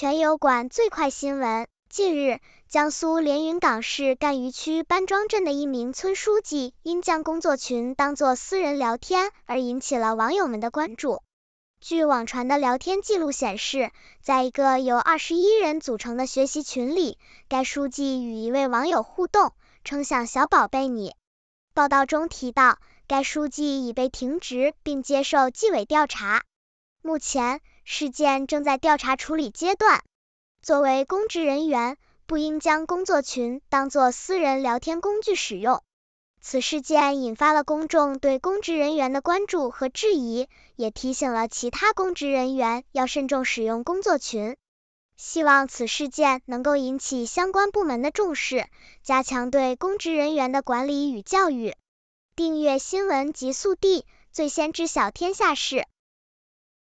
全油管最快新闻。近日，江苏连云港市赣榆区班庄镇的一名村书记因将工作群当作私人聊天而引起了网友们的关注。据网传的聊天记录显示，在一个由二十一人组成的学习群里，该书记与一位网友互动，称想小宝贝你。报道中提到，该书记已被停职并接受纪委调查。目前，事件正在调查处理阶段。作为公职人员，不应将工作群当作私人聊天工具使用。此事件引发了公众对公职人员的关注和质疑，也提醒了其他公职人员要慎重使用工作群。希望此事件能够引起相关部门的重视，加强对公职人员的管理与教育。订阅新闻极速递，最先知晓天下事。